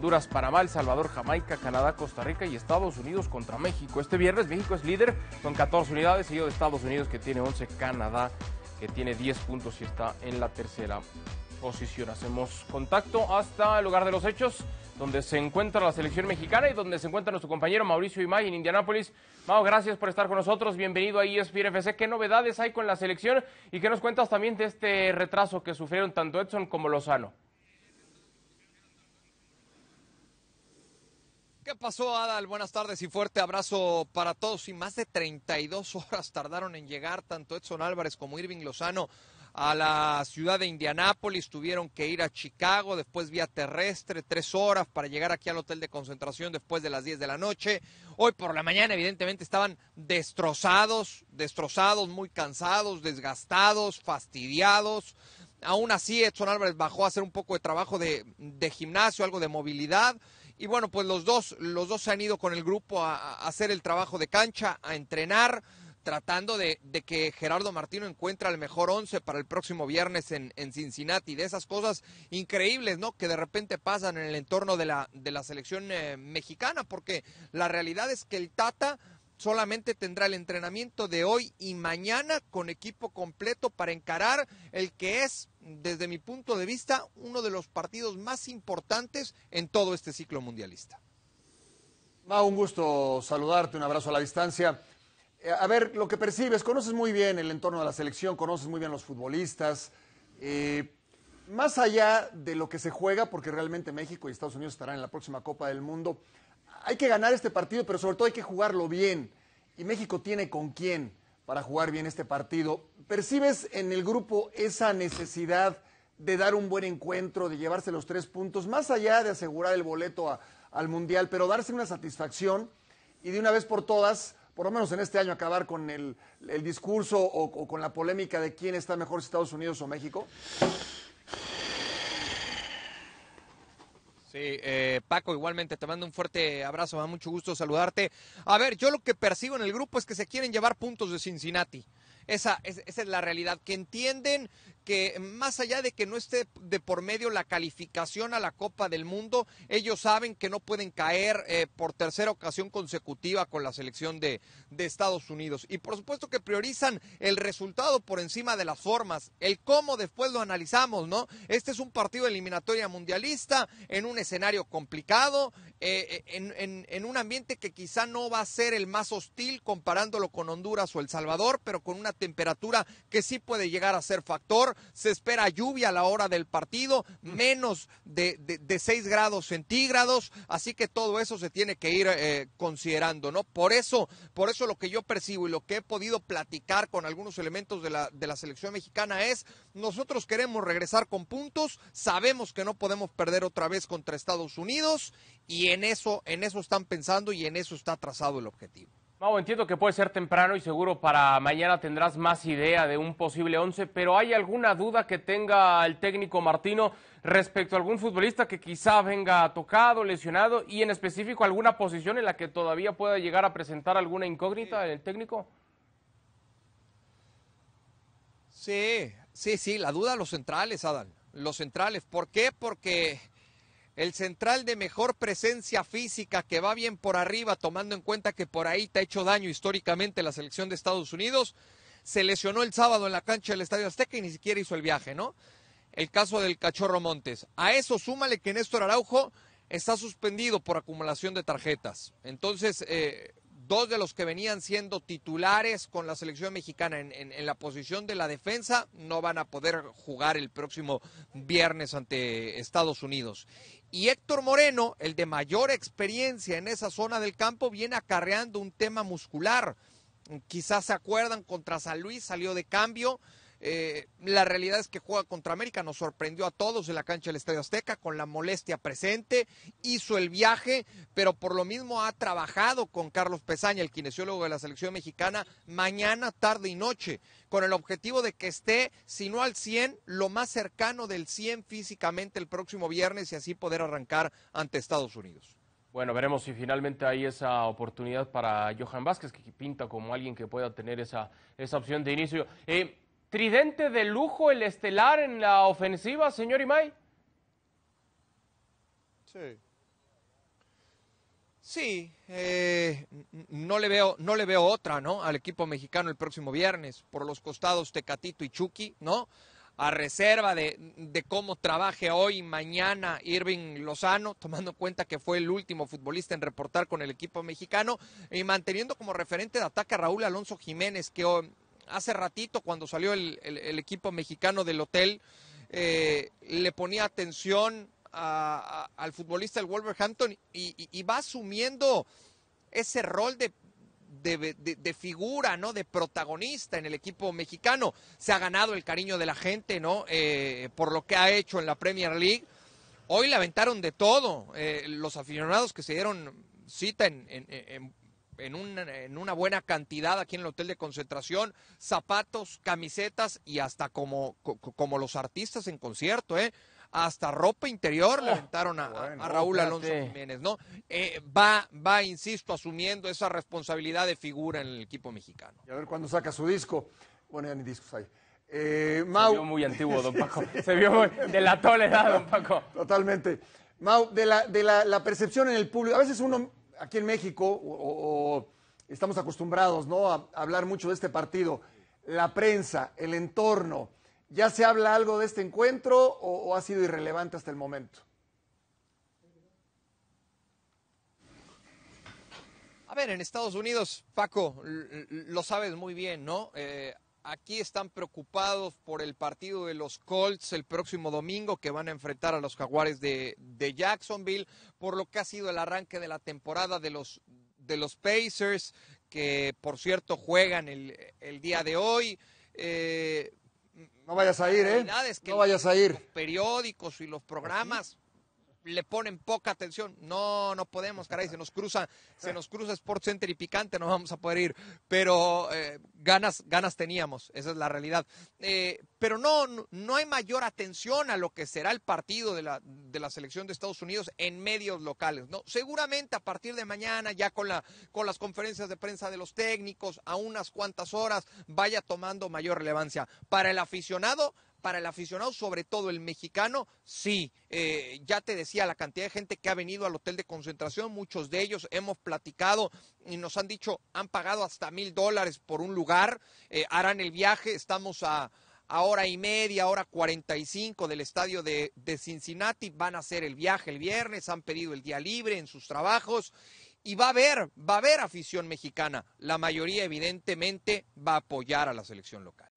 Honduras, Panamá, El Salvador, Jamaica, Canadá, Costa Rica y Estados Unidos contra México. Este viernes México es líder con 14 unidades, seguido de Estados Unidos que tiene 11, Canadá que tiene 10 puntos y está en la tercera posición. Hacemos contacto hasta el lugar de los hechos, donde se encuentra la selección mexicana y donde se encuentra nuestro compañero Mauricio Imay en Indianápolis. Mau, gracias por estar con nosotros. Bienvenido a ESPN FC. ¿Qué novedades hay con la selección y qué nos cuentas también de este retraso que sufrieron tanto Edson como Lozano? ¿Qué pasó, Adal? Buenas tardes y fuerte abrazo para todos. Y más de 32 horas tardaron en llegar tanto Edson Álvarez como Irving Lozano a la ciudad de Indianápolis, tuvieron que ir a Chicago, después vía terrestre, tres horas para llegar aquí al hotel de concentración después de las 10 de la noche. Hoy por la mañana, evidentemente, estaban destrozados, destrozados, muy cansados, desgastados, fastidiados. Aún así, Edson Álvarez bajó a hacer un poco de trabajo de, de gimnasio, algo de movilidad. Y bueno, pues los dos, los dos han ido con el grupo a, hacer el trabajo de cancha, a entrenar, tratando de, de, que Gerardo Martino encuentre el mejor once para el próximo viernes en, Cincinnati. De esas cosas increíbles, ¿no? Que de repente pasan en el entorno de la, de la selección eh, mexicana, porque la realidad es que el Tata solamente tendrá el entrenamiento de hoy y mañana con equipo completo para encarar el que es, desde mi punto de vista, uno de los partidos más importantes en todo este ciclo mundialista. Va, un gusto saludarte, un abrazo a la distancia. Eh, a ver, lo que percibes, conoces muy bien el entorno de la selección, conoces muy bien los futbolistas. Eh, más allá de lo que se juega, porque realmente México y Estados Unidos estarán en la próxima Copa del Mundo, hay que ganar este partido, pero sobre todo hay que jugarlo bien. Y México tiene con quién para jugar bien este partido. ¿Percibes en el grupo esa necesidad de dar un buen encuentro, de llevarse los tres puntos, más allá de asegurar el boleto al Mundial, pero darse una satisfacción y de una vez por todas, por lo menos en este año, acabar con el, discurso o, o con la polémica de quién está mejor, Estados Unidos o México? Sí, eh, Paco, igualmente te mando un fuerte abrazo, me da mucho gusto saludarte. A ver, yo lo que percibo en el grupo es que se quieren llevar puntos de Cincinnati. Esa, esa es la realidad, que entienden que más allá de que no esté de por medio la calificación a la Copa del Mundo, ellos saben que no pueden caer eh, por tercera ocasión consecutiva con la selección de, Estados Unidos. Y por supuesto que priorizan el resultado por encima de las formas. El cómo después lo analizamos, ¿no? Este es un partido de eliminatoria mundialista, en un escenario complicado, eh, eh, en un ambiente que quizá no va a ser el más hostil comparándolo con Honduras o El Salvador, pero con una temperatura que sí puede llegar a ser factor se espera lluvia a la hora del partido, menos de, de, 6 grados centígrados, así que todo eso se tiene que ir eh, considerando, ¿no? Por eso, por eso lo que yo percibo y lo que he podido platicar con algunos elementos de la, de la selección mexicana es, nosotros queremos regresar con puntos, sabemos que no podemos perder otra vez contra Estados Unidos y en eso, en eso están pensando y en eso está trazado el objetivo. Mau, entiendo que puede ser temprano y seguro para mañana tendrás más idea de un posible once, pero ¿hay alguna duda que tenga el técnico Martino respecto a algún futbolista que quizá venga tocado, lesionado y en específico alguna posición en la que todavía pueda llegar a presentar alguna incógnita el técnico? Sí, sí, sí, la duda los centrales, Adán, los centrales. ¿Por qué? Porque el central de mejor presencia física que va bien por arriba, tomando en cuenta que por ahí te ha hecho daño históricamente la selección de Estados Unidos, se lesionó el sábado en la cancha del Estadio Azteca y ni siquiera hizo el viaje, ¿no? El caso del Cachorro Montes. A eso súmale que Néstor Araujo está suspendido por acumulación de tarjetas. Entonces, eh, dos de los que venían siendo titulares con la selección mexicana en, la posición de la defensa no van a poder jugar el próximo viernes ante Estados Unidos. Y Héctor Moreno, el de mayor experiencia en esa zona del campo, viene acarreando un tema muscular. Quizás se acuerdan, contra San Luis salió de cambio, eh, la realidad es que juega contra América, nos sorprendió a todos en la cancha del Estadio Azteca con la molestia presente, hizo el viaje, pero por lo mismo ha trabajado con Carlos Pesaña, el kinesiólogo de la selección mexicana, mañana, tarde y noche, con el objetivo de que esté, si no al 100, lo más cercano del 100 físicamente el próximo viernes y así poder arrancar ante Estados Unidos. Bueno, veremos si finalmente hay esa oportunidad para Johan Vázquez, que pinta como alguien que pueda tener esa, esa opción de inicio. Eh, tridente de lujo, el estelar en la ofensiva, señor Imay? Sí. Sí, eh, no, le veo, no le veo otra, ¿no? Al equipo mexicano el próximo viernes, por los costados Tecatito y Chucky, ¿no? A reserva de, cómo trabaje hoy y mañana Irving Lozano, tomando cuenta que fue el último futbolista en reportar con el equipo mexicano y manteniendo como referente de ataque a Raúl Alonso Jiménez, que hace ratito cuando salió el, equipo mexicano del hotel, eh, le ponía atención al futbolista del Wolverhampton y, va asumiendo ese rol de, figura, ¿no? De protagonista en el equipo mexicano. Se ha ganado el cariño de la gente, ¿no? Eh, por lo que ha hecho en la Premier League. Hoy le aventaron de todo. Eh, los aficionados que se dieron cita en, en, en una, en una buena cantidad aquí en el hotel de concentración, zapatos, camisetas y hasta como, como los artistas en concierto, ¿eh? hasta ropa interior le oh, aventaron a, Raúl oh, Alonso Jiménez, ¿no? Eh, va, va, insisto, asumiendo esa responsabilidad de figura en el equipo mexicano. Y a ver cuándo saca su disco. Bueno, ya ni discos hay. Eh, Se vio muy antiguo, don Paco. Se vio muy... de la toledad, don Paco. Totalmente. Mau, de, la, de la percepción en el público, a veces uno aquí en México, o, estamos acostumbrados ¿no? a, hablar mucho de este partido, la prensa, el entorno, ¿ya se habla algo de este encuentro o, ha sido irrelevante hasta el momento? A ver, en Estados Unidos, Paco, lo sabes muy bien, ¿no? Eh, aquí están preocupados por el partido de los Colts el próximo domingo que van a enfrentar a los Jaguares de, Jacksonville, por lo que ha sido el arranque de la temporada de los, de los Pacers, que por cierto juegan el, día de hoy. Eh, no vayas a ir, ¿eh? No vayas a ir. Los periódicos y los programas le ponen poca atención. No, no podemos, caray, se nos cruza, se nos cruza Sports Center y Picante, no vamos a poder ir. Pero eh, ganas, ganas teníamos, esa es la realidad. Eh, pero no, no hay mayor atención a lo que será el partido de la, selección de Estados Unidos en medios locales. ¿no? Seguramente a partir de mañana, ya con, la, con las conferencias de prensa de los técnicos, a unas cuantas horas, vaya tomando mayor relevancia. Para el aficionado, para el aficionado, sobre todo el mexicano, sí. Eh, ya te decía la cantidad de gente que ha venido al hotel de concentración, muchos de ellos hemos platicado y nos han dicho, han pagado hasta mil dólares por un lugar, eh, harán el viaje, estamos a, hora y media, hora 45 del estadio de, de, Cincinnati. Van a hacer el viaje el viernes, han pedido el día libre en sus trabajos. Y va a haber, va a haber afición mexicana. La mayoría, evidentemente, va a apoyar a la selección local.